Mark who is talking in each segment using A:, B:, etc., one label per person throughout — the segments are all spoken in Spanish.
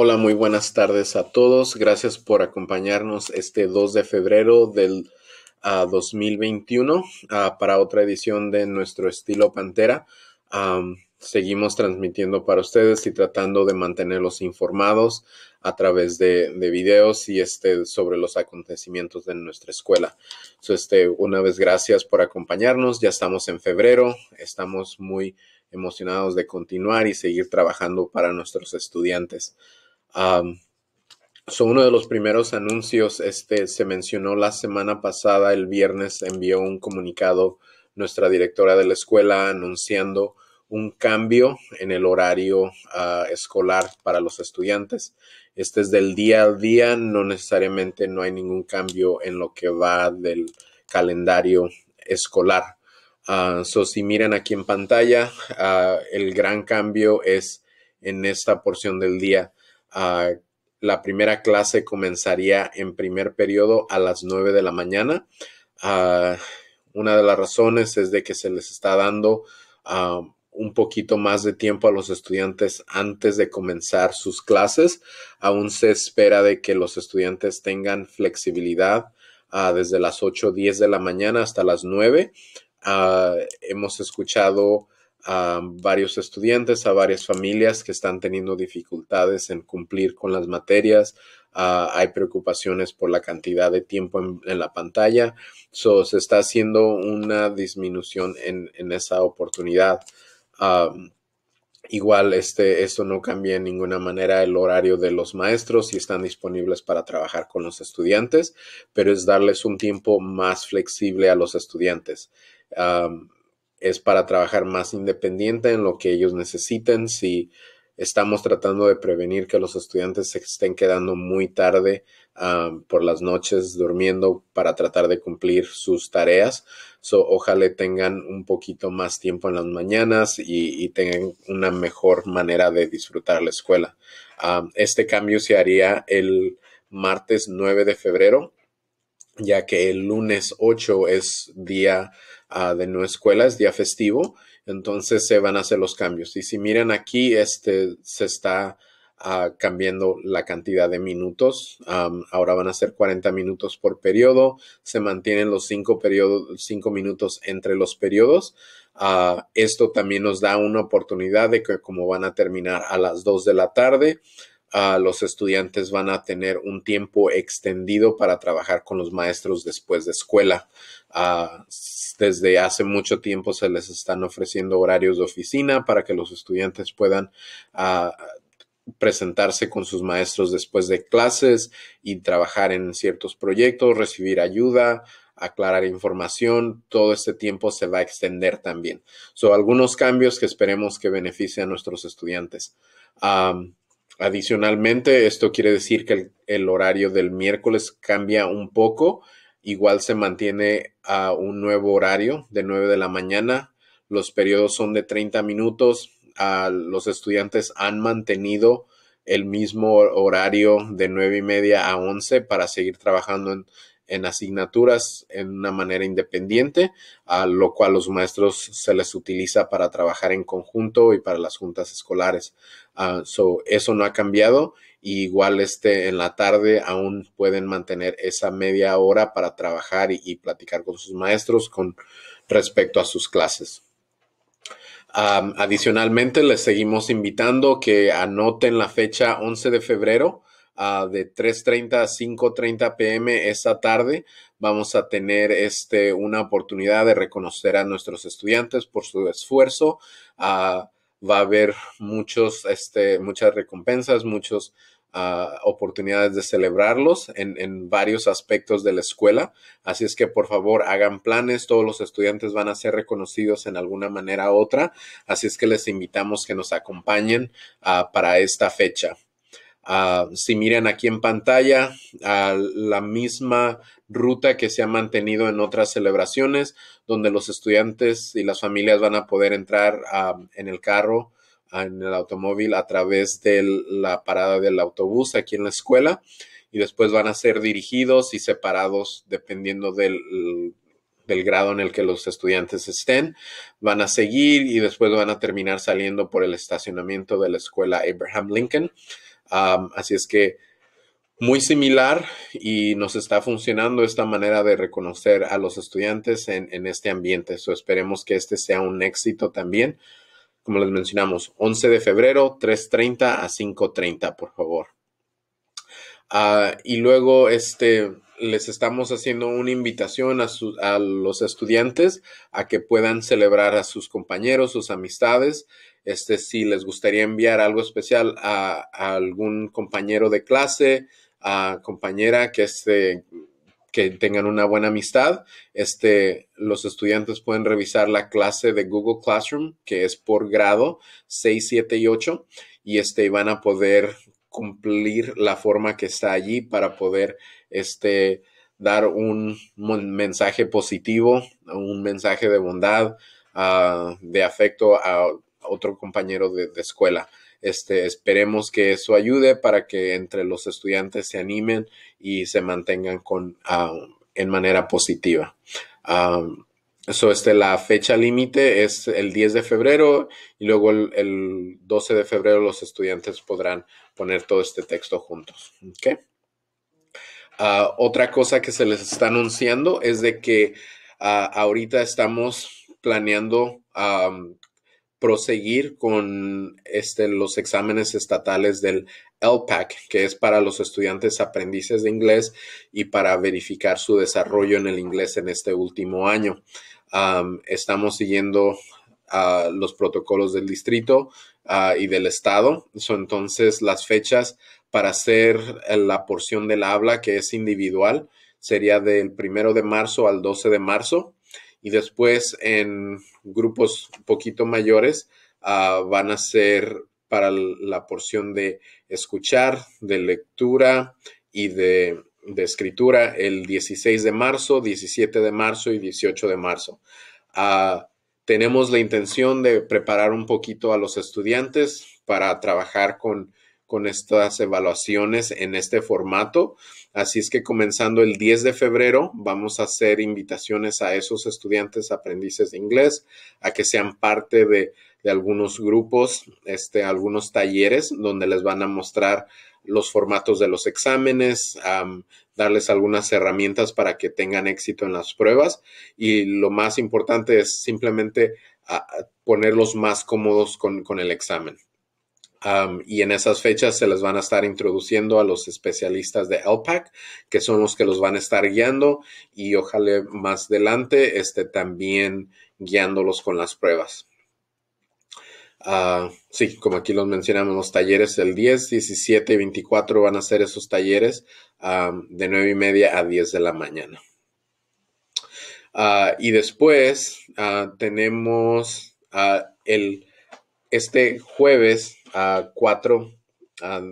A: Hola, muy buenas tardes a todos. Gracias por acompañarnos este 2 de febrero del 2021 ah, ah, para otra edición de nuestro estilo Pantera. seguimos transmitiendo para ustedes y tratando de mantenerlos informados a través de, videos y este, sobre los acontecimientos de nuestra escuela. este, una vez gracias por acompañarnos. Ya estamos en febrero. Estamos muy emocionados de continuar y seguir trabajando para nuestros estudiantes. Um, so uno de los primeros anuncios, este se mencionó la semana pasada, el viernes envió un comunicado nuestra directora de la escuela anunciando un cambio en el horario ah, escolar para los estudiantes. Este es del día al día, no necesariamente no hay ningún cambio en lo que va del calendario escolar. Ah, so, si miran aquí en pantalla, ah, el gran cambio es en esta porción del día la primera clase comenzaría en primer periodo a las 9 de la mañana. Ah, una de las razones es de que se les está dando ah, un poquito más de tiempo a los estudiantes antes de comenzar sus clases. Aún se espera de que los estudiantes tengan flexibilidad ah, desde las 8 de la mañana hasta las 9. hemos escuchado a varios estudiantes, a varias familias que están teniendo dificultades en cumplir con las materias. Ah, hay preocupaciones por la cantidad de tiempo en, la pantalla. So, se está haciendo una disminución en, esa oportunidad. igual, este, esto no cambia en ninguna manera el horario de los maestros si están disponibles para trabajar con los estudiantes, pero es darles un tiempo más flexible a los estudiantes es para trabajar más independiente en lo que ellos necesiten. Si estamos tratando de prevenir que los estudiantes se estén quedando muy tarde por las noches durmiendo para tratar de cumplir sus tareas. ojalá tengan un poquito más tiempo en las mañanas y, tengan una mejor manera de disfrutar la escuela. este cambio se haría el martes 9 de febrero ya que el lunes 8 es día Ah, de no escuela, es día festivo, entonces se van a hacer los cambios. Y si miran aquí, este se está ah, cambiando la cantidad de minutos. ahora van a ser 40 minutos por periodo. Se mantienen los 5 periodos, cinco minutos entre los periodos. Ah, esto también nos da una oportunidad de que como van a terminar a las 2 de la tarde, los estudiantes van a tener un tiempo extendido para trabajar con los maestros después de escuela. Ah, desde hace mucho tiempo se les están ofreciendo horarios de oficina para que los estudiantes puedan ah, presentarse con sus maestros después de clases y trabajar en ciertos proyectos, recibir ayuda, aclarar información, todo este tiempo se va a extender también. Son algunos cambios que esperemos que beneficien a nuestros estudiantes. Adicionalmente, esto quiere decir que el, horario del miércoles cambia un poco. Igual se mantiene a un nuevo horario de 9 de la mañana. Los periodos son de 30 minutos. los estudiantes han mantenido el mismo horario de nueve y media a 11 para seguir trabajando en en asignaturas en una manera independiente, a lo cual los maestros se les utiliza para trabajar en conjunto y para las juntas escolares. Ah, eso no ha cambiado. igual este, en la tarde aún pueden mantener esa media hora para trabajar y, platicar con sus maestros con respecto a sus clases. adicionalmente, les seguimos invitando que anoten la fecha 11 de febrero de 3.30 a 5.30 pm esta tarde vamos a tener este, una oportunidad de reconocer a nuestros estudiantes por su esfuerzo. Ah, va a haber muchos, este, muchas recompensas, muchas ah, oportunidades de celebrarlos en, en, varios aspectos de la escuela. Así es que por favor hagan planes, todos los estudiantes van a ser reconocidos en alguna manera u otra. Así es que les invitamos que nos acompañen ah, para esta fecha. Ah, si miran aquí en pantalla, la misma ruta que se ha mantenido en otras celebraciones, donde los estudiantes y las familias van a poder entrar en el carro, en el automóvil, a través de la parada del autobús aquí en la escuela, y después van a ser dirigidos y separados dependiendo del grado en el que los estudiantes estén, van a seguir y después van a terminar saliendo por el estacionamiento de la escuela Abraham Lincoln así es que muy similar y nos está funcionando esta manera de reconocer a los estudiantes en, este ambiente. So, esperemos que este sea un éxito también. Como les mencionamos, 11 de febrero, 3.30 a 5.30, por favor. Ah, y luego, este, les estamos haciendo una invitación a los estudiantes a que puedan celebrar a sus compañeros, sus amistades este, si les gustaría enviar algo especial a, algún compañero de clase, a compañera que este, que tengan una buena amistad. Este, los estudiantes pueden revisar la clase de Google Classroom, que es por grado 6, 7 y 8, y este, van a poder cumplir la forma que está allí para poder este, dar un mensaje positivo, un mensaje de bondad, ah, de afecto a otro compañero de, escuela. Este, esperemos que eso ayude para que entre los estudiantes se animen y se mantengan con, ah, en manera positiva. Este, la fecha límite es el 10 de febrero y luego el, 12 de febrero los estudiantes podrán poner todo este texto juntos. Ah, otra cosa que se les está anunciando es de que ah, ahorita estamos planeando proseguir con este, los exámenes estatales del LPAC, que es para los estudiantes aprendices de inglés y para verificar su desarrollo en el inglés en este último año. estamos siguiendo ah, los protocolos del distrito ah, y del estado. Son entonces, las fechas para hacer eh, la porción del habla que es individual sería del primero de marzo al 12 de marzo y después en grupos un poquito mayores ah, van a ser para la porción de escuchar, de lectura y de, escritura el 16 de marzo, 17 de marzo y 18 de marzo. Ah, tenemos la intención de preparar un poquito a los estudiantes para trabajar con con estas evaluaciones en este formato. Así es que comenzando el 10 de febrero vamos a hacer invitaciones a esos estudiantes aprendices de inglés a que sean parte de, algunos grupos, este, algunos talleres donde les van a mostrar los formatos de los exámenes, darles algunas herramientas para que tengan éxito en las pruebas y lo más importante es simplemente ponerlos más cómodos con el examen y en esas fechas se les van a estar introduciendo a los especialistas de LPAC, que son los que los van a estar guiando y ojalá más adelante esté también guiándolos con las pruebas. Ah, sí, como aquí los mencionamos, los talleres del 10, 17 y 24 van a ser esos talleres de 9 y media a 10 de la mañana. Ah, y después ah, tenemos el este jueves a 4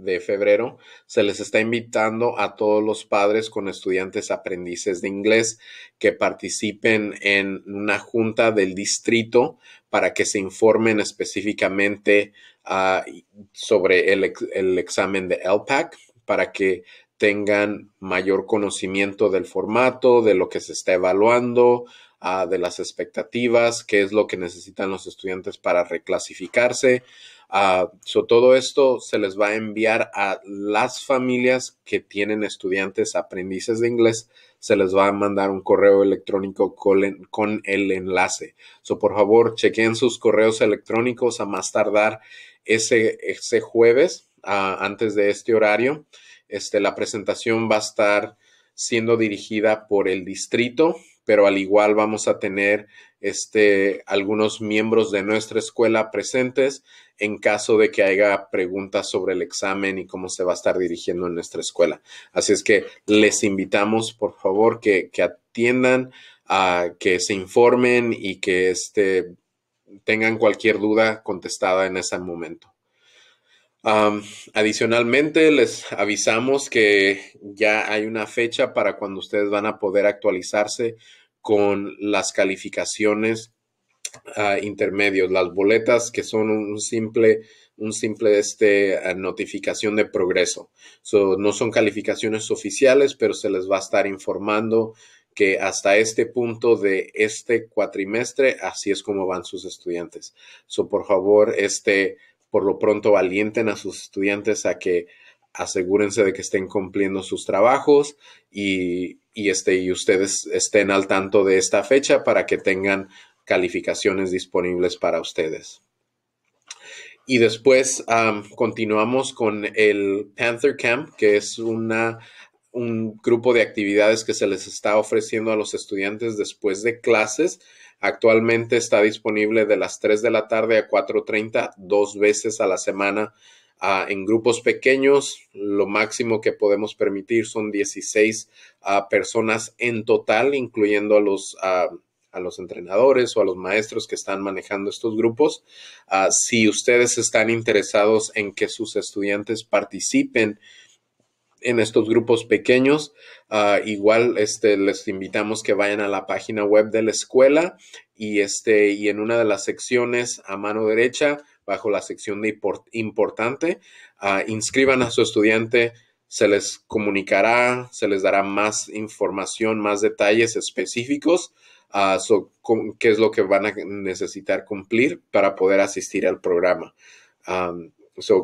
A: de febrero se les está invitando a todos los padres con estudiantes aprendices de inglés que participen en una junta del distrito para que se informen específicamente ah, sobre el, examen de LPAC para que tengan mayor conocimiento del formato, de lo que se está evaluando, de las expectativas, qué es lo que necesitan los estudiantes para reclasificarse. Ah, todo esto se les va a enviar a las familias que tienen estudiantes aprendices de inglés. Se les va a mandar un correo electrónico con, el, enlace. So, por favor, chequen sus correos electrónicos a más tardar ese, jueves, ah, antes de este horario. Este, la presentación va a estar siendo dirigida por el distrito pero al igual vamos a tener este, algunos miembros de nuestra escuela presentes en caso de que haya preguntas sobre el examen y cómo se va a estar dirigiendo en nuestra escuela. Así es que les invitamos, por favor, que, atiendan, que se informen y que este, tengan cualquier duda contestada en ese momento. adicionalmente, les avisamos que ya hay una fecha para cuando ustedes van a poder actualizarse con las calificaciones ah, intermedios, las boletas que son un simple un simple este, ah, notificación de progreso. no son calificaciones oficiales, pero se les va a estar informando que hasta este punto de este cuatrimestre, así es como van sus estudiantes. So, por favor, este, por lo pronto, alienten a sus estudiantes a que asegúrense de que estén cumpliendo sus trabajos este, y, ustedes estén al tanto de esta fecha para que tengan calificaciones disponibles para ustedes. Y después continuamos con el Panther Camp, que es una, un grupo de actividades que se les está ofreciendo a los estudiantes después de clases. Actualmente está disponible de las 3 de la tarde a 4.30, dos veces a la semana en grupos pequeños, lo máximo que podemos permitir son 16 personas en total, incluyendo a los, entrenadores o a los maestros que están manejando estos grupos. si ustedes están interesados en que sus estudiantes participen en estos grupos pequeños. igual este, les invitamos que vayan a la página web de la escuela y, este, y en una de las secciones a mano derecha bajo la sección de importante. Ah, inscriban a su estudiante, se les comunicará, se les dará más información, más detalles específicos ah, qué es lo que van a necesitar cumplir para poder asistir al programa.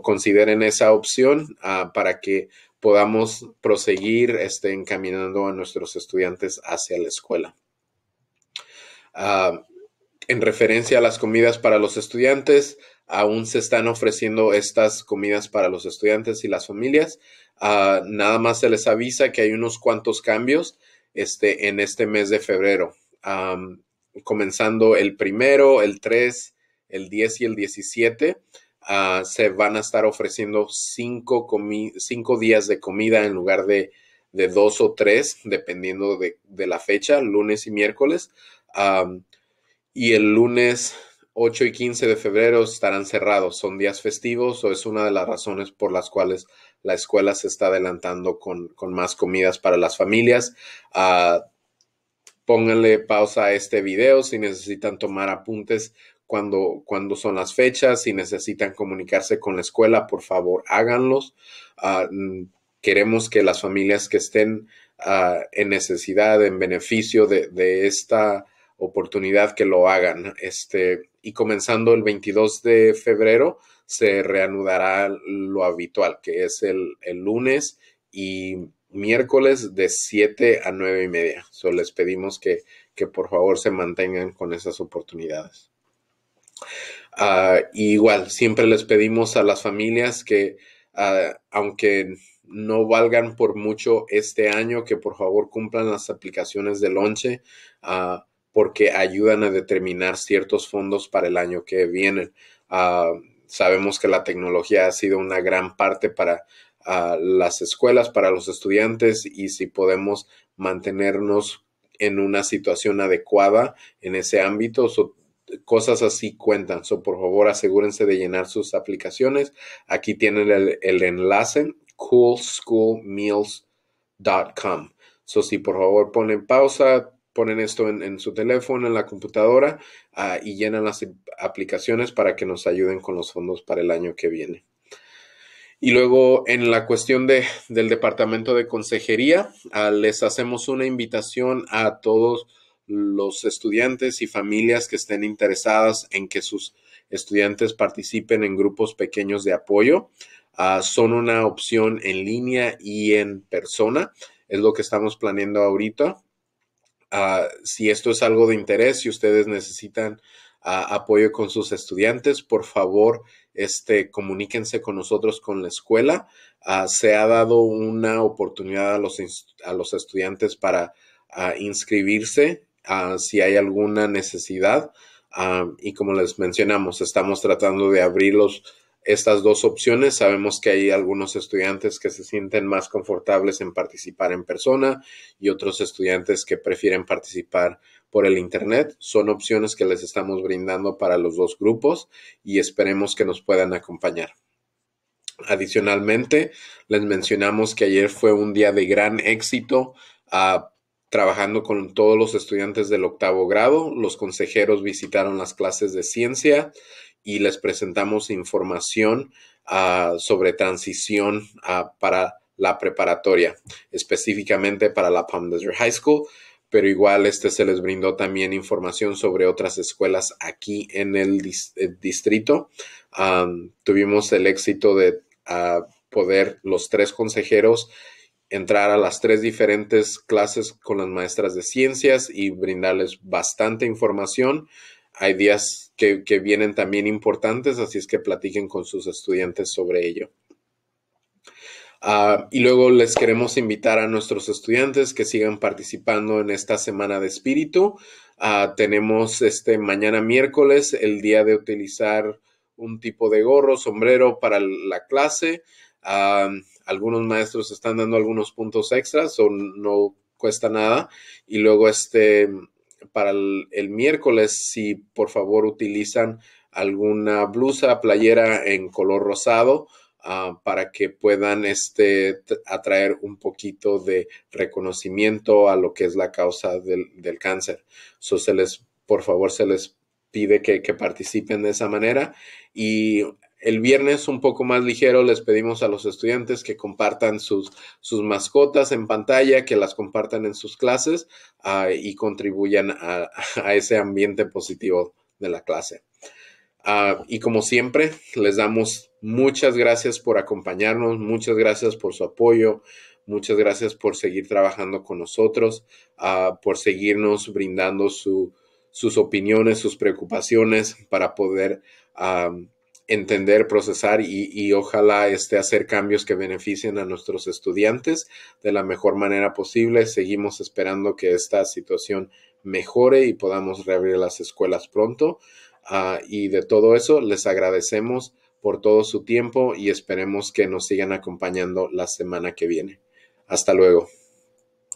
A: consideren esa opción ah, para que podamos proseguir este, encaminando a nuestros estudiantes hacia la escuela en referencia a las comidas para los estudiantes, aún se están ofreciendo estas comidas para los estudiantes y las familias. Ah, nada más se les avisa que hay unos cuantos cambios este, en este mes de febrero, comenzando el primero, el 3, el 10 y el 17. Ah, se van a estar ofreciendo cinco, días de comida en lugar de, dos o tres, dependiendo de, la fecha, lunes y miércoles y el lunes 8 y 15 de febrero estarán cerrados. Son días festivos o es una de las razones por las cuales la escuela se está adelantando con, con más comidas para las familias. Ah, pónganle pausa a este video si necesitan tomar apuntes cuando, cuando son las fechas, si necesitan comunicarse con la escuela, por favor háganlos. Ah, queremos que las familias que estén ah, en necesidad, en beneficio de, de esta oportunidad que lo hagan. Este, y comenzando el 22 de febrero se reanudará lo habitual, que es el, lunes y miércoles de 7 a 9 y media. les pedimos que, que por favor se mantengan con esas oportunidades. Ah, igual, siempre les pedimos a las familias que, ah, aunque no valgan por mucho este año, que por favor cumplan las aplicaciones de lonche. Ah, porque ayudan a determinar ciertos fondos para el año que viene. Ah, sabemos que la tecnología ha sido una gran parte para ah, las escuelas, para los estudiantes y si podemos mantenernos en una situación adecuada en ese ámbito, cosas así cuentan. So, por favor, asegúrense de llenar sus aplicaciones. Aquí tienen el, enlace coolschoolmeals.com. So, si por favor ponen pausa, ponen esto en, su teléfono, en la computadora ah, y llenan las aplicaciones para que nos ayuden con los fondos para el año que viene. Y luego en la cuestión del departamento de consejería, ah, les hacemos una invitación a todos los estudiantes y familias que estén interesadas en que sus estudiantes participen en grupos pequeños de apoyo. Ah, son una opción en línea y en persona. Es lo que estamos planeando ahorita. Ah, si esto es algo de interés, si ustedes necesitan ah, apoyo con sus estudiantes, por favor, este, comuníquense con nosotros, con la escuela. Ah, se ha dado una oportunidad a los, a los estudiantes para inscribirse si hay alguna necesidad. y como les mencionamos, estamos tratando de abrirlos estas dos opciones. Sabemos que hay algunos estudiantes que se sienten más confortables en participar en persona y otros estudiantes que prefieren participar por el Internet. Son opciones que les estamos brindando para los dos grupos y esperemos que nos puedan acompañar. Adicionalmente, les mencionamos que ayer fue un día de gran éxito. Ah, trabajando con todos los estudiantes del octavo grado. Los consejeros visitaron las clases de ciencia y les presentamos información ah, sobre transición ah, para la preparatoria, específicamente para la Palm Desert High School, pero igual este se les brindó también información sobre otras escuelas aquí en el, eh, distrito. tuvimos el éxito de ah, poder los tres consejeros entrar a las tres diferentes clases con las maestras de ciencias y brindarles bastante información hay días que, vienen también importantes, así es que platiquen con sus estudiantes sobre ello. Ah, y luego les queremos invitar a nuestros estudiantes que sigan participando en esta semana de espíritu. Ah, tenemos este mañana miércoles el día de utilizar un tipo de gorro, sombrero para la clase. Ah, algunos maestros están dando algunos puntos extras o no cuesta nada. Y luego este para el, miércoles si por favor utilizan alguna blusa, playera en color rosado ah, para que puedan este, atraer un poquito de reconocimiento a lo que es la causa del, cáncer. So, se les, por favor, se les pide que, que, participen de esa manera y el viernes un poco más ligero les pedimos a los estudiantes que compartan sus, sus mascotas en pantalla, que las compartan en sus clases ah, y contribuyan a, ese ambiente positivo de la clase. Ah, y como siempre, les damos muchas gracias por acompañarnos, muchas gracias por su apoyo, muchas gracias por seguir trabajando con nosotros, ah, por seguirnos brindando sus opiniones, sus preocupaciones para poder entender, procesar y, ojalá este, hacer cambios que beneficien a nuestros estudiantes de la mejor manera posible. Seguimos esperando que esta situación mejore y podamos reabrir las escuelas pronto. Ah, y de todo eso, les agradecemos por todo su tiempo y esperemos que nos sigan acompañando la semana que viene. Hasta luego.